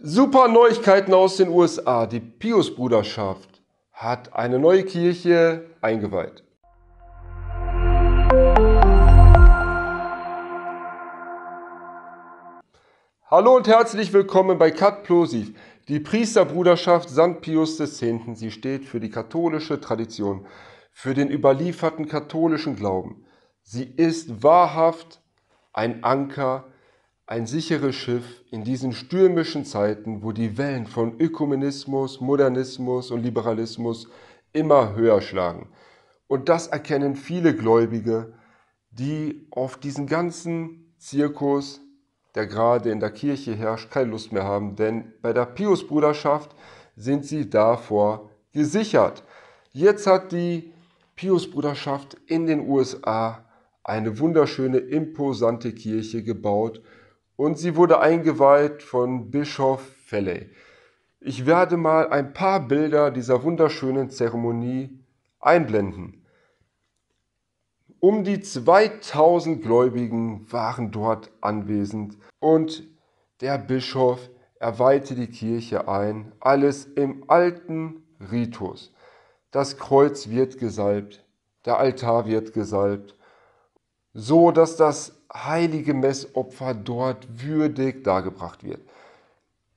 Super Neuigkeiten aus den USA. Die Pius-Bruderschaft hat eine neue Kirche eingeweiht. Hallo und herzlich willkommen bei Cut Plosiv. Die Priesterbruderschaft St. Pius X. Sie steht für die katholische Tradition, für den überlieferten katholischen Glauben. Sie ist wahrhaft ein Anker der ein sicheres Schiff in diesen stürmischen Zeiten, wo die Wellen von Ökumenismus, Modernismus und Liberalismus immer höher schlagen. Und das erkennen viele Gläubige, die auf diesen ganzen Zirkus, der gerade in der Kirche herrscht, keine Lust mehr haben, denn bei der Piusbruderschaft sind sie davor gesichert. Jetzt hat die Piusbruderschaft in den USA eine wunderschöne, imposante Kirche gebaut und sie wurde eingeweiht von Bischof Felley. Ich werde mal ein paar Bilder dieser wunderschönen Zeremonie einblenden. Um die 2000 Gläubigen waren dort anwesend und der Bischof erweihte die Kirche ein, alles im alten Ritus. Das Kreuz wird gesalbt, der Altar wird gesalbt, so dass das heilige Messopfer dort würdig dargebracht wird.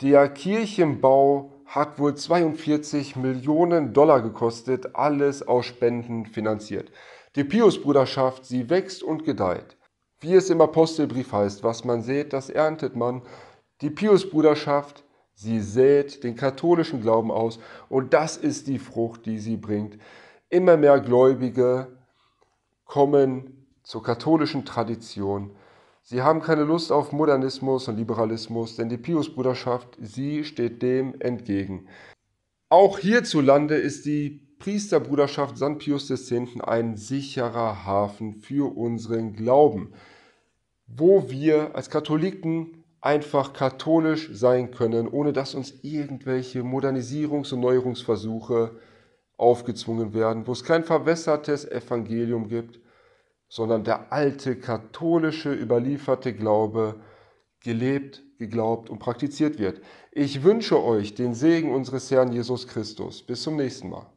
Der Kirchenbau hat wohl 42 Millionen Dollar gekostet, alles aus Spenden finanziert. Die Piusbruderschaft, sie wächst und gedeiht. Wie es im Apostelbrief heißt, was man sät, das erntet man. Die Piusbruderschaft, sie sät den katholischen Glauben aus und das ist die Frucht, die sie bringt. Immer mehr Gläubige kommen zur katholischen Tradition. Sie haben keine Lust auf Modernismus und Liberalismus, denn die Piusbruderschaft, sie steht dem entgegen. Auch hierzulande ist die Priesterbruderschaft St. Pius X. ein sicherer Hafen für unseren Glauben, wo wir als Katholiken einfach katholisch sein können, ohne dass uns irgendwelche Modernisierungs- und Neuerungsversuche aufgezwungen werden, wo es kein verwässertes Evangelium gibt, sondern der alte katholische überlieferte Glaube gelebt, geglaubt und praktiziert wird. Ich wünsche euch den Segen unseres Herrn Jesus Christus. Bis zum nächsten Mal.